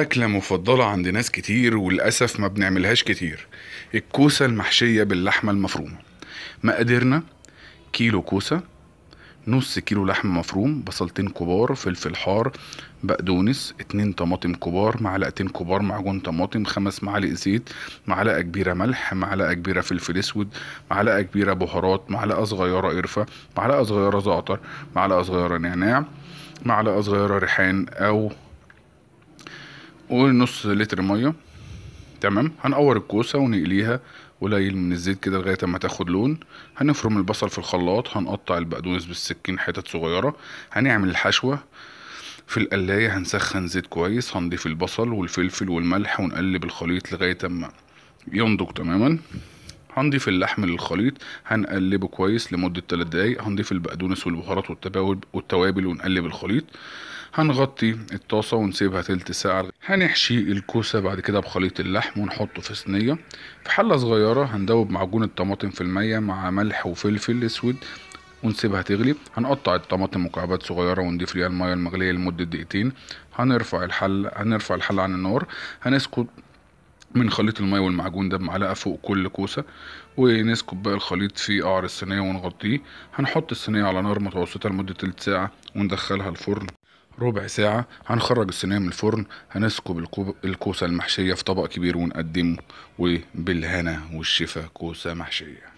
أكلة مفضلة عند ناس كتير وللأسف ما بنعملهاش كتير الكوسة المحشية باللحمة المفرومة مقاديرنا كيلو كوسة نص كيلو لحم مفروم بصلتين كبار فلفل حار بقدونس اتنين طماطم كبار معلقتين كبار معجون طماطم خمس معالق زيت معلقة كبيرة ملح معلقة كبيرة فلفل اسود معلقة كبيرة بهارات معلقة صغيرة قرفة معلقة صغيرة زعتر معلقة صغيرة نعناع معلقة صغيرة ريحان أو قول نص لتر ميه تمام هنقور الكوسه ونقليها قليل من الزيت كده لغايه اما تاخد لون هنفرم البصل في الخلاط هنقطع البقدونس بالسكين حتت صغيره هنعمل الحشوه في القلايه هنسخن زيت كويس هنضيف البصل والفلفل والملح ونقلب الخليط لغايه اما ينضج تماما هنضيف اللحم للخليط هنقلبه كويس لمدة 3 دقايق هنضيف البقدونس والبهارات والتوابل ونقلب الخليط هنغطي الطاسة ونسيبها تلت ساعة هنحشي الكوسة بعد كده بخليط اللحم ونحطه في صينية في حلة صغيرة هندوب معجون الطماطم في المية مع ملح وفلفل اسود ونسيبها تغلي هنقطع الطماطم مكعبات صغيرة ونضيف ليها المية المغلية لمدة دقيقتين هنرفع الحل هنرفع الحل عن النار هنسكب من خليط المية والمعجون ده بمعلقة فوق كل كوسة ونسكب بقى الخليط في قعر الصينية ونغطيه هنحط الصينية على نار متوسطة لمدة تلت ساعة وندخلها الفرن ربع ساعة هنخرج الصينية من الفرن هنسكب الكوسة المحشية في طبق كبير ونقدمه وبالهنا والشفا كوسة محشية